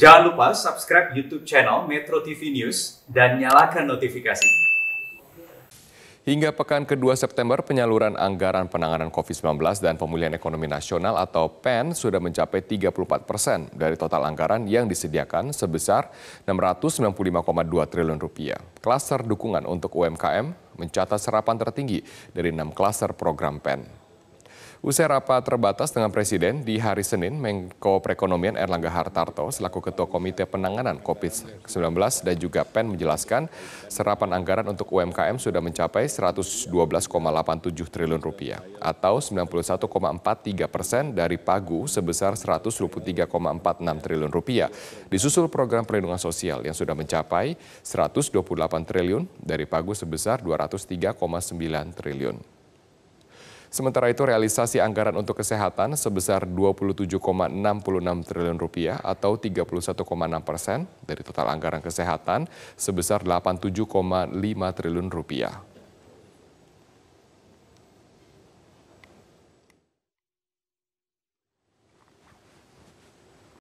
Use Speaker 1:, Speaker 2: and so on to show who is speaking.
Speaker 1: Jangan lupa subscribe YouTube channel Metro TV News dan nyalakan notifikasi. Hingga pekan kedua September, penyaluran anggaran penanganan COVID-19 dan pemulihan ekonomi nasional atau PEN sudah mencapai 34 persen dari total anggaran yang disediakan sebesar 695,2 triliun rupiah. Klaster dukungan untuk UMKM mencatat serapan tertinggi dari enam klaster program PEN. Usai rapat terbatas dengan Presiden di hari Senin, Menko Perekonomian Erlangga Hartarto selaku Ketua Komite Penanganan COVID-19 dan juga PEN menjelaskan serapan anggaran untuk UMKM sudah mencapai 112,87 triliun rupiah atau 91,43 persen dari pagu sebesar 123,46 triliun rupiah. Disusul program perlindungan sosial yang sudah mencapai 128 triliun dari pagu sebesar 203,9 triliun. Sementara itu realisasi anggaran untuk kesehatan sebesar 27,66 triliun rupiah atau 31,6 persen dari total anggaran kesehatan sebesar 87,5 triliun rupiah.